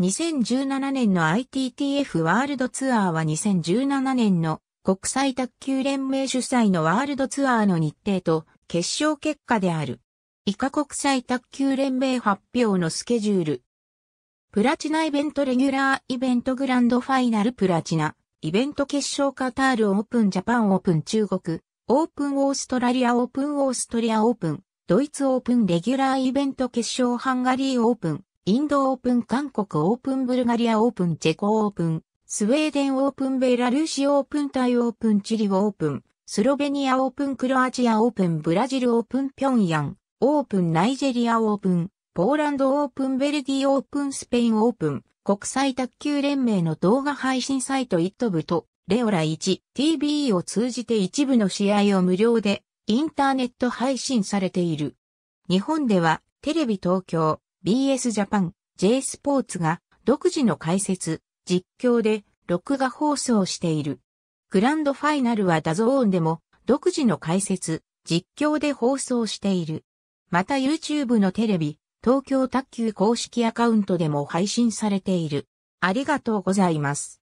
2017年の ITTF ワールドツアーは2017年の国際卓球連盟主催のワールドツアーの日程と決勝結果である。以下国際卓球連盟発表のスケジュール。プラチナイベントレギュラーイベントグランドファイナルプラチナ、イベント決勝カタールオープンジャパンオープン中国、オープンオーストラリアオープンオーストリアオープン、ドイツオープンレギュラーイベント決勝ハンガリーオープン、インドオープン、韓国オープン、ブルガリアオープン、チェコオープン、スウェーデンオープン、ベラルーシオープン、タイオープン、チリオープン、スロベニアオープン、クロアチアオープン、ブラジルオープン、ピョンヤン、オープン、ナイジェリアオープン、ポーランドオープン、ベルギーオープン、スペインオープン、国際卓球連盟の動画配信サイトイットブと、レオラ 1TV を通じて一部の試合を無料でインターネット配信されている。日本ではテレビ東京、BS ジャパン、J スポーツが独自の解説、実況で録画放送している。グランドファイナルはダゾーンでも独自の解説、実況で放送している。また YouTube のテレビ、東京卓球公式アカウントでも配信されている。ありがとうございます。